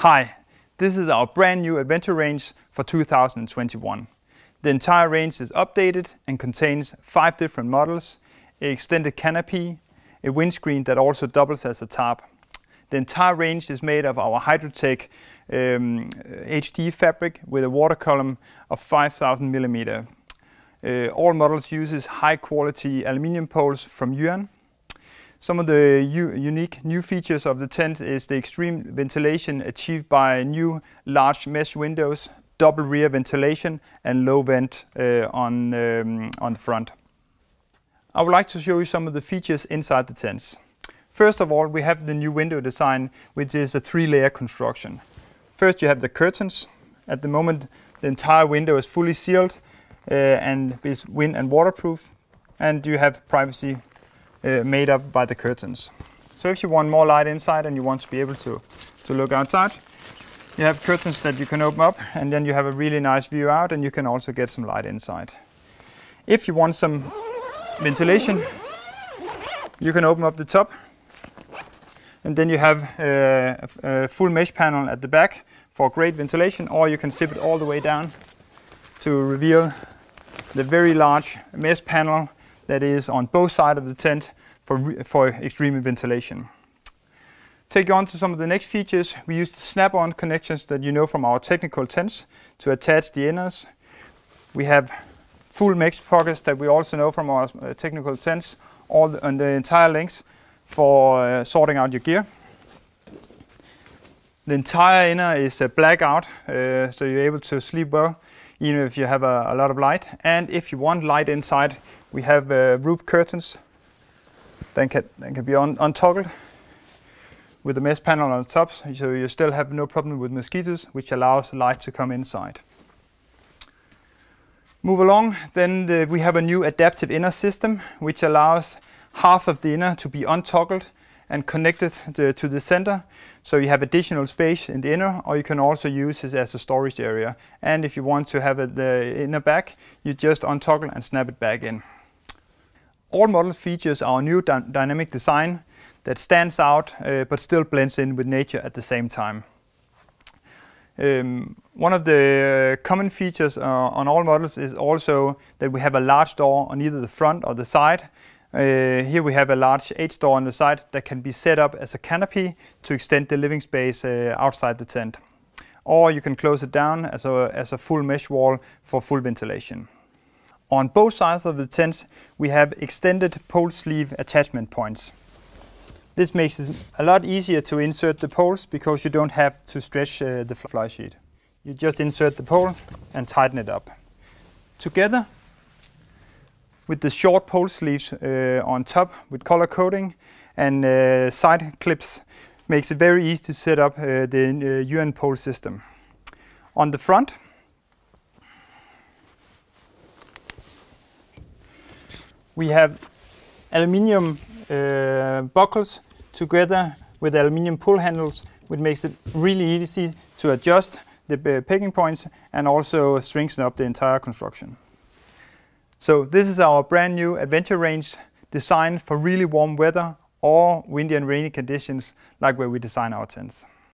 Hi, this is our brand new adventure range for 2021. The entire range is updated and contains five different models, an extended canopy, a windscreen that also doubles as a tarp. The entire range is made of our Hydrotech um, HD fabric with a water column of 5000 millimeter. Uh, all models uses high quality aluminium poles from Yuan some of the unique new features of the tent is the extreme ventilation achieved by new large mesh windows, double rear ventilation and low vent uh, on, um, on the front. I would like to show you some of the features inside the tents. First of all, we have the new window design, which is a three-layer construction. First, you have the curtains. At the moment, the entire window is fully sealed uh, and is wind and waterproof. And you have privacy uh, made up by the curtains. So if you want more light inside and you want to be able to, to look outside, you have curtains that you can open up and then you have a really nice view out and you can also get some light inside. If you want some ventilation, you can open up the top and then you have uh, a, a full mesh panel at the back for great ventilation or you can zip it all the way down to reveal the very large mesh panel that is on both sides of the tent for, for extreme ventilation. Take you on to some of the next features. We use the snap-on connections that you know from our technical tents to attach the inners. We have full mesh pockets that we also know from our uh, technical tents all the, on the entire length for uh, sorting out your gear. The entire inner is uh, blackout, uh, so you're able to sleep well, even if you have a, a lot of light. And if you want light inside, we have uh, roof curtains. that can, can be untoggled with a mesh panel on the top, so you still have no problem with mosquitoes, which allows the light to come inside. Move along, then the, we have a new adaptive inner system, which allows half of the inner to be untoggled and connected to, to the center, so you have additional space in the inner, or you can also use it as a storage area. And if you want to have it, the inner back, you just untoggle and snap it back in. All models features our new dynamic design that stands out uh, but still blends in with nature at the same time. Um, one of the uh, common features uh, on all models is also that we have a large door on either the front or the side. Uh, here we have a large H-door on the side that can be set up as a canopy to extend the living space uh, outside the tent. Or you can close it down as a, as a full mesh wall for full ventilation. On both sides of the tent, we have extended pole sleeve attachment points. This makes it a lot easier to insert the poles because you don't have to stretch uh, the fly sheet. You just insert the pole and tighten it up. Together with the short pole sleeves uh, on top with color coding and uh, side clips makes it very easy to set up uh, the UN uh, pole system. On the front, we have aluminium uh, buckles together with aluminium pull handles, which makes it really easy to adjust the uh, pegging points and also strengthen up the entire construction. So this is our brand new adventure range designed for really warm weather or windy and rainy conditions like where we design our tents.